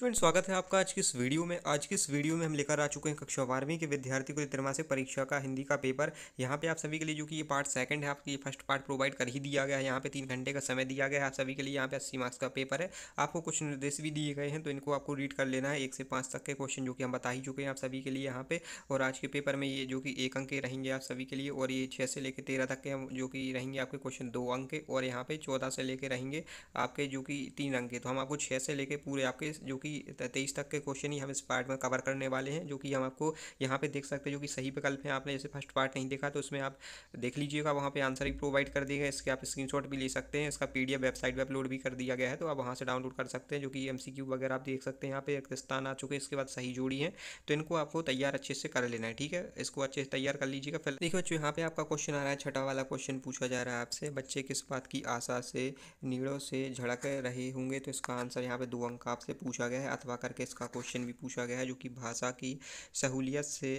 friend स्वागत है आपका आज की इस वीडियो में आज की इस वीडियो में हम लेकर आ चुके हैं कक्षा बारहवीं के विद्यार्थी को तिरमा से परीक्षा का हिंदी का पेपर यहाँ पे आप सभी के लिए जो कि ये पार्ट सेकंड है आपकी फर्स्ट पार्ट प्रोवाइड कर ही दिया गया है यहाँ पे तीन घंटे का समय दिया गया है आप सभी के लिए यहाँ पे अस्सी मार्क्स का पेपर है आपको कुछ निर्देश भी दिए गए हैं तो इनको आपको रीड कर लेना है एक से पाँच तक के क्वेश्चन जो कि हम बता ही चुके हैं आप सभी के लिए यहाँ पे और आज के पेपर में ये जो कि एक अंक के रहेंगे आप सभी के लिए और ये छः से लेकर तेरह तक के हम जो कि रहेंगे आपके क्वेश्चन दो अंक के और यहाँ पे चौदह से लेकर रहेंगे आपके जो कि तीन अंक के तो हम आपको छः से लेकर पूरे आपके जो कि कि तेईस तक के क्वेश्चन ही हम इस पार्ट में कवर करने वाले हैं जो कि हम आपको यहाँ पे देख सकते हैं जो कि सही विकल्प है आपने जैसे फर्स्ट पार्ट नहीं देखा तो उसमें आप देख लीजिएगा वहाँ पे आंसर भी प्रोवाइड कर दिया गया इसके आप स्क्रीनशॉट भी ले सकते हैं इसका पी वेबसाइट पर अपलोड भी कर दिया गया है तो आप वहाँ से डाउनलोड कर सकते हैं जो कि एम वगैरह आप देख सकते हैं यहाँ पे पाकिस्तान आ चुके हैं इसके बाद सही जोड़ी है तो इनको आपको तैयार अच्छे से कर लेना है ठीक है इसको अच्छे से तैयार कर लीजिएगा फिर देखिए बच्चों यहाँ पे आपका क्वेश्चन आ रहा है छठा वाला क्वेश्चन पूछा जा रहा है आपसे बच्चे किस बात की आशा से नीड़ों से झड़क रहे होंगे तो इसका आंसर यहाँ पे दो अंक आपसे पूछा गया गया है अथवा करके इसका क्वेश्चन भी पूछा गया है जो कि भाषा की सहूलियत से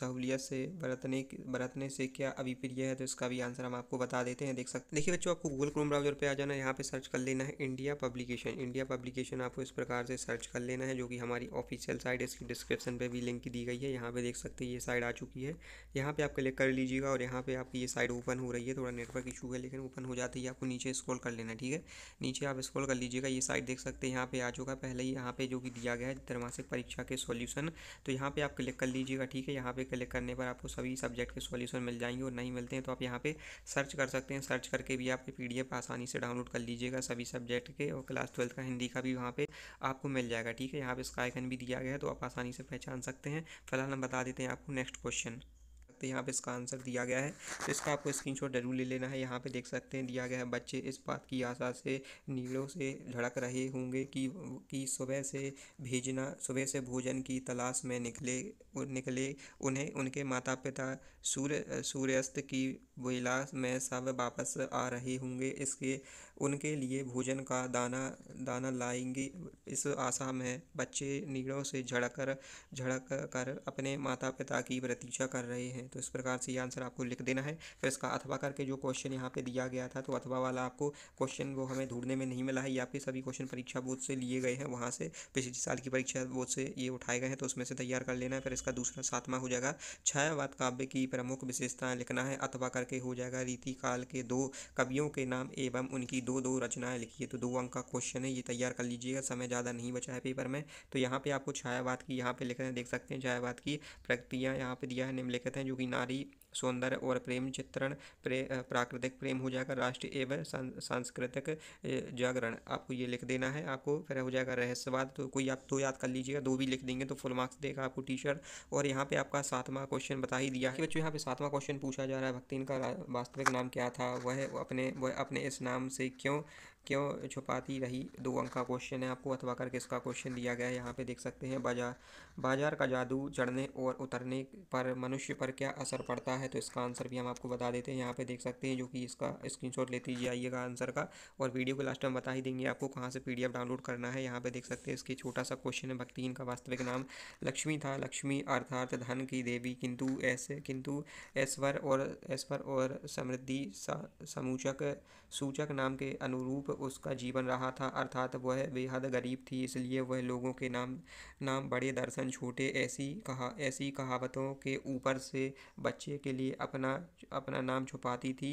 सहूलियत से बरतने बरतने से क्या अभिप्रिय है तो इसका भी आंसर हम आपको बता देते हैं देख सकते देखिए बच्चों आपको गूगल क्रोम ब्राउजर पर आ जाना है यहाँ पर सर्च कर लेना है इंडिया पब्लिकेशन इंडिया पब्लिकेशन आपको इस प्रकार से सर्च कर लेना है जो कि हमारी ऑफिशियल साइट है इसकी डिस्क्रिप्शन पर भी लिंक दी गई है यहाँ पर देख सकते हैं ये साइड आ चुकी है यहाँ पर आप क्लिक कर लीजिएगा और यहाँ पर आपकी ये साइड ओपन हो रही है थोड़ा नेटवर्क इशू है लेकिन ओपन हो जाती है आपको नीचे स्क्रॉल कर लेना ठीक है नीचे आप स्क्रॉल कर लीजिएगा ये साइड देख सकते हैं यहाँ पे आ चुका पहले ही यहाँ पे जो कि दिया गया है त्रैमासिक परीक्षा के सॉल्यूशन तो यहाँ पे आप क्लिक कर लीजिएगा ठीक है यहाँ पे क्लिक करने पर आपको सभी सब्जेक्ट के सॉल्यूशन मिल जाएंगे और नहीं मिलते हैं तो आप यहाँ पे सर्च कर सकते हैं सर्च करके भी आप पी आसानी से डाउनलोड कर लीजिएगा सभी सब्जेक्ट के और क्लास ट्वेल्थ का हिंदी का भी वहाँ पर आपको मिल जाएगा ठीक है यहाँ पर इसका भी दिया गया है तो आप आसानी से पहचान सकते हैं फिलहाल हम बता देते हैं आपको नेक्स्ट क्वेश्चन सकते हैं यहाँ पे इसका आंसर दिया गया है तो इसका आपको स्क्रीनशॉट जरूर ले लेना है यहाँ पे देख सकते हैं दिया गया है बच्चे इस बात की आशा से नीड़ों से झड़क रहे होंगे कि कि सुबह से भेजना सुबह से भोजन की तलाश में निकले निकले उन्हें उनके माता पिता सूर्य सूर्यास्त की विलास में सब वापस आ रहे होंगे इसके उनके लिए भोजन का दाना दाना लाएंगे इस आशा में बच्चे नीड़ों से झड़कर झड़क कर अपने माता पिता की प्रतीक्षा कर रहे हैं तो इस प्रकार से ये आंसर आपको लिख देना है फिर इसका अथवा करके जो क्वेश्चन यहाँ पे दिया गया था तो अथवा वाला आपको क्वेश्चन वो हमें ढूंढने में नहीं मिला है या फिर सभी क्वेश्चन परीक्षा बोर्ड से लिए गए हैं वहाँ से पिछले साल की परीक्षा बोर्ड से ये उठाए गए हैं तो उसमें से तैयार कर लेना है फिर इसका दूसरा सातवां हो जाएगा छायावाद काव्य की प्रमुख विशेषताएँ लिखना है अथवा करके हो जाएगा रीति काल के दो कवियों के नाम एवं उनकी दो दो रचनाएं लिखिए तो दो अंक का क्वेश्चन है ये तैयार कर लीजिएगा समय ज़्यादा नहीं बचा है पेपर में तो यहाँ पे आपको छायावाद की यहाँ पे लिख रहे हैं देख सकते हैं छायावाद की प्रक्रिया यहाँ पे दिया है निम्नलिखित हैं जो we not eat सौंदर्य और प्रेम चित्रण प्रे, प्राकृतिक प्रेम हो जाएगा राष्ट्रीय एवं सांस्कृतिक जागरण आपको ये लिख देना है आपको फिर हो जाएगा रहस्यवाद तो कोई आप दो याद कर लीजिएगा दो भी लिख देंगे तो फुल मार्क्स देगा आपको टीचर और यहाँ पे आपका सातवां क्वेश्चन बता ही दिया है बच्चों यहाँ पे सातवां क्वेश्चन पूछा जा रहा है भक्ति का वास्तविक नाम क्या था वह अपने वह अपने इस नाम से क्यों क्यों छुपाती रही दो अंक का क्वेश्चन है आपको अथवा करके इसका क्वेश्चन दिया गया है यहाँ पे देख सकते हैं बाजार बाजार का जादू चढ़ने और उतरने पर मनुष्य पर क्या असर पड़ता है है तो इसका आंसर भी हम आपको बता देते हैं यहाँ पे देख सकते हैं जो कि इसका स्क्रीन शॉट लेते ही आइएगा आंसर का और वीडियो को लास्ट में बता ही देंगे आपको कहाँ से पी डाउनलोड करना है यहाँ पर देख सकते हैं इसकी छोटा सा क्वेश्चन है भक्ति इनका वास्तविक नाम लक्ष्मी था लक्ष्मी अर्थात धन की देवी किंतु ऐसे किंतु ऐश्वर और ऐश्वर और समृद्धि समूचक सूचक नाम के अनुरूप उसका जीवन रहा था अर्थात वह बेहद गरीब थी इसलिए वह लोगों के नाम नाम बड़े दर्शन छोटे ऐसी कहा ऐसी कहावतों के ऊपर से बच्चे के लिए अपना अपना नाम छुपाती थी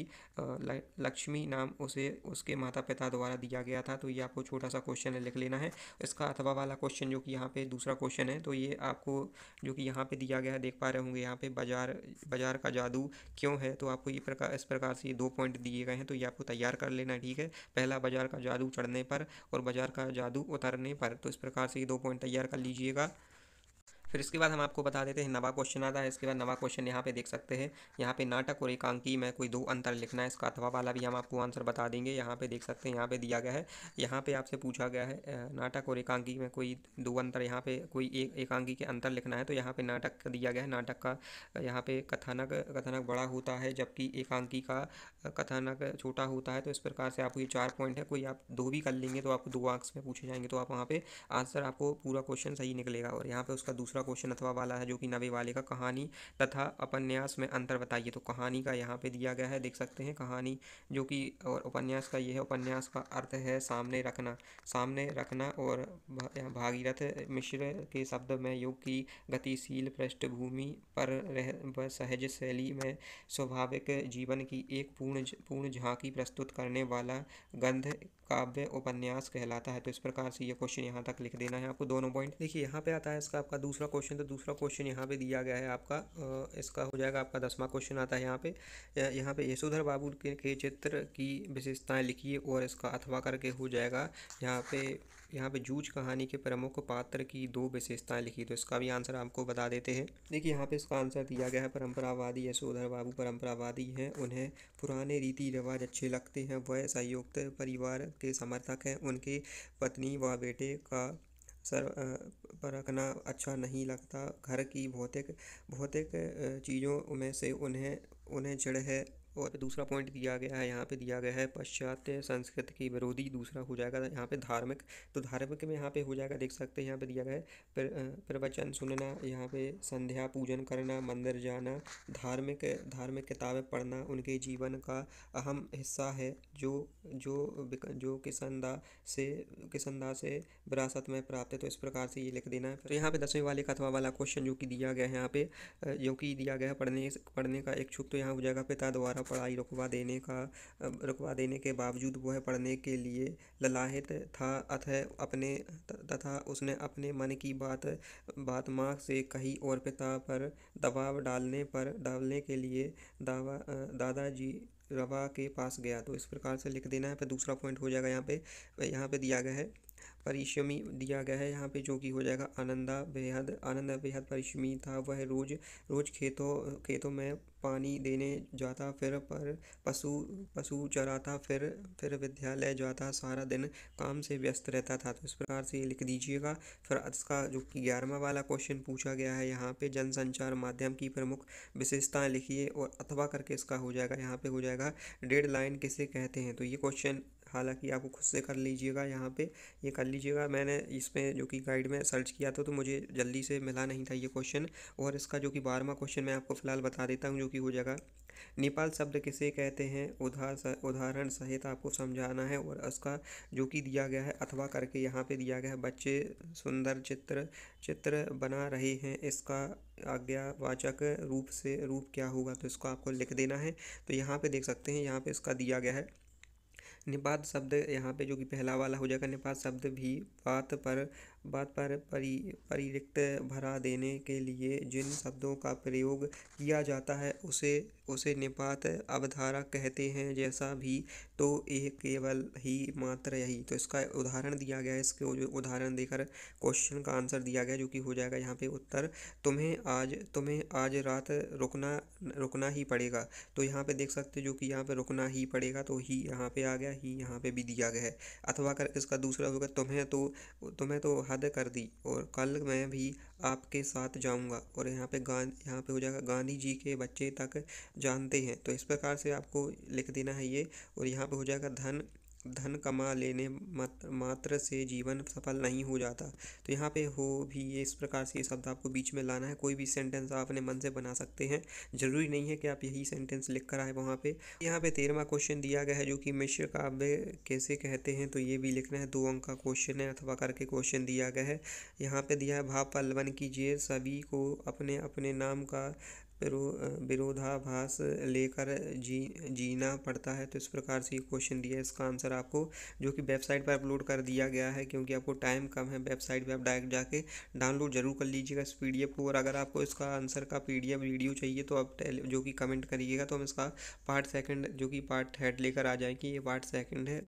लक्ष्मी नाम उसे उसके माता पिता द्वारा दिया गया था तो ये आपको छोटा सा क्वेश्चन है लिख लेना है इसका अथवा वाला क्वेश्चन जो कि यहाँ पे दूसरा क्वेश्चन है तो ये आपको जो कि यहाँ पे दिया गया है देख पा रहे होंगे यहाँ पे बाजार बाजार का जादू क्यों है तो आपको ये प्रकार इस प्रकार से ये दो पॉइंट दिए गए हैं तो ये आपको तैयार कर लेना ठीक है पहला बाजार का जादू चढ़ने पर और बाजार का जादू उतरने पर तो इस प्रकार से ये दो पॉइंट तैयार कर लीजिएगा फिर इसके बाद हम आपको बता देते हैं नवा क्वेश्चन आता है इसके बाद नवा क्वेश्चन यहाँ पे देख सकते हैं यहाँ पे नाटक और एकांकी में कोई दो अंतर लिखना है इसका अथवा वाला भी हम आपको आंसर बता देंगे यहाँ पे देख सकते हैं यहाँ पे दिया गया है यहाँ पे आपसे पूछा गया है नाटक और एकांकी में कोई दो अंतर यहाँ पे कोई एक एकांकी के अंतर लिखना है तो यहाँ पे नाटक दिया गया है नाटक का यहाँ पे कथानक कथानक बड़ा होता है जबकि एकांकी का कथानक छोटा होता है तो इस प्रकार से आपको ये चार पॉइंट है कोई आप दो भी कर लेंगे तो आपको दो आंक्स में पूछे जाएंगे तो आप वहाँ पे आंसर आपको पूरा क्वेश्चन सही निकलेगा और यहाँ पे उसका दूसरा क्वेश्चन अथवा वाला है जो कि नवे वाले का कहानी तथा उपन्यास में अंतर बताइए तो कहानी का यहाँ पे दिया गया है देख सकते हैं कहानी जो कि और उपन्यास का यह है उपन्यास का अर्थ है सामने रखना सामने रखना और भागीरथ मिश्र के शब्द में योग की गतिशील पृष्ठभूमि पर रह सहज शैली में स्वाभाविक जीवन की एक पूर्ण पूर्ण झांकी प्रस्तुत करने वाला गंध काव्य उपन्यास कहलाता है तो इस प्रकार से ये क्वेश्चन यहाँ तक लिख देना है आपको दोनों पॉइंट देखिए यहाँ पे आता है इसका आपका दूसरा क्वेश्चन तो दूसरा क्वेश्चन यहाँ पे दिया गया है आपका इसका हो जाएगा आपका दसवां क्वेश्चन आता है यहाँ पे यहाँ पे यशोधर बाबू के, के चित्र की विशेषताएं लिखिए और इसका अथवा करके हो जाएगा यहाँ पे यहाँ पे जूझ कहानी के प्रमुख पात्र की दो विशेषताएं लिखी तो इसका भी आंसर आपको बता देते हैं देखिए यहाँ पे इसका आंसर दिया गया है परंपरावादी यशोधर बाबू परंपरावादी हैं उन्हें पुराने रीति रिवाज अच्छे लगते हैं वह संयुक्त परिवार के समर्थक हैं उनके पत्नी व बेटे का सर पर रखना अच्छा नहीं लगता घर की भौतिक भौतिक चीज़ों में से उन्हें उन्हें जड़ है और दूसरा पॉइंट दिया गया है यहाँ पे दिया गया है पाश्चात्य संस्कृत की विरोधी दूसरा हो जाएगा यहाँ पे धार्मिक तो धार्मिक में यहाँ पे हो जाएगा देख सकते हैं यहाँ पे दिया गया है प्रवचन सुनना यहाँ पे संध्या पूजन करना मंदिर जाना धार्मिक धार्मिक किताबें पढ़ना उनके जीवन का अहम हिस्सा है जो जो जो किसनदा से किसनदा से विरासत में प्राप्त है तो इस प्रकार से ये लिख देना है तो यहाँ पे दसवीं वाले कथवा वाला क्वेश्चन जो कि दिया गया है यहाँ पे जो कि दिया गया है पढ़ने पढ़ने का इच्छुक तो यहाँ हो जाएगा पिता द्वारा पढ़ाई रुकवा देने का रुकवा देने के बावजूद वह पढ़ने के लिए ललाहित था अतः अपने तथा उसने अपने मन की बात बात माँ से कही और पिता पर दबाव डालने पर डालने के लिए दावा दादाजी रवा के पास गया तो इस प्रकार से लिख देना है फिर दूसरा पॉइंट हो जाएगा यहाँ पे यहाँ पे दिया गया है परिश्रमी दिया गया है यहाँ पे जो कि हो जाएगा आनंदा बेहद आनंदा बेहद परिश्रमी था वह रोज रोज खेतों खेतों में पानी देने जाता फिर पर पशु पशु चराता फिर फिर विद्यालय जाता सारा दिन काम से व्यस्त रहता था तो इस प्रकार से ये लिख दीजिएगा फिर इसका जो कि ग्यारहवा वाला क्वेश्चन पूछा गया है यहाँ पे जनसंचार माध्यम की प्रमुख विशेषताएं लिखिए और अथवा करके इसका हो जाएगा यहाँ पे हो जाएगा डेड लाइन किसे कहते हैं तो ये क्वेश्चन हालांकि आपको खुद से कर लीजिएगा यहाँ पे ये कर लीजिएगा मैंने इसमें जो कि गाइड में सर्च किया था तो मुझे जल्दी से मिला नहीं था ये क्वेश्चन और इसका जो कि बारहवा क्वेश्चन मैं आपको फ़िलहाल बता देता हूँ जो कि हो जाएगा नेपाल शब्द किसे कहते हैं उदाहरण उदाहरण सहित आपको समझाना है और इसका जो कि दिया गया है अथवा करके यहाँ पे दिया गया है बच्चे सुंदर चित्र चित्र बना रहे हैं इसका आज्ञावाचक रूप से रूप क्या होगा तो इसको आपको लिख देना है तो यहाँ पे देख सकते हैं यहाँ पे इसका दिया गया है निपात शब्द यहाँ पे जो कि पहला वाला हो जाएगा निपात शब्द भी पात पर बात पर परिरिक्त भरा देने के लिए जिन शब्दों का प्रयोग किया जाता है उसे उसे निपात अवधारा कहते हैं जैसा भी तो ये केवल ही मात्र यही तो इसका उदाहरण दिया गया है इसके उदाहरण देकर क्वेश्चन का आंसर दिया गया जो कि हो जाएगा यहाँ पे उत्तर तुम्हें आज तुम्हें आज रात रुकना रुकना ही पड़ेगा तो यहाँ पे देख सकते हो जो कि यहाँ पे रुकना ही पड़ेगा तो ही यहाँ पे आ गया ही यहाँ पे भी दिया गया है अथवा कर इसका दूसरा होगा तुम्हें तो तुम्हें तो हर हद कर दी और कल मैं भी आपके साथ जाऊंगा और यहाँ पे गांधी यहाँ पे हो जाएगा गांधी जी के बच्चे तक जानते हैं तो इस प्रकार से आपको लिख देना है ये और यहाँ पे हो जाएगा धन धन कमा लेने मात्र से जीवन सफल नहीं हो जाता तो यहाँ पे हो भी ये इस प्रकार से ये शब्द आपको बीच में लाना है कोई भी सेंटेंस आप अपने मन से बना सकते हैं ज़रूरी नहीं है कि आप यही सेंटेंस लिख कर आए वहाँ पे यहाँ पे तेरहवा क्वेश्चन दिया गया है जो कि मिश्र काव्य कैसे कहते हैं तो ये भी लिखना है दो अंक का क्वेश्चन है अथवा करके क्वेश्चन दिया गया है यहाँ पर दिया है भाव पल्लवन कीजिए सभी को अपने अपने नाम का विरोधाभास लेकर जी जीना पड़ता है तो इस प्रकार से ये क्वेश्चन दिया है इसका आंसर आपको जो कि वेबसाइट पर अपलोड कर दिया गया है क्योंकि आपको टाइम कम है वेबसाइट पर आप डायरेक्ट जाके डाउनलोड जरूर कर लीजिएगा इस पी को और अगर आपको इसका आंसर का पी वीडियो चाहिए तो आप जो कि कमेंट करिएगा तो हम इसका पार्ट सेकेंड जो कि पार्ट थर्ड लेकर आ जाएँ कि ये पार्ट सेकेंड है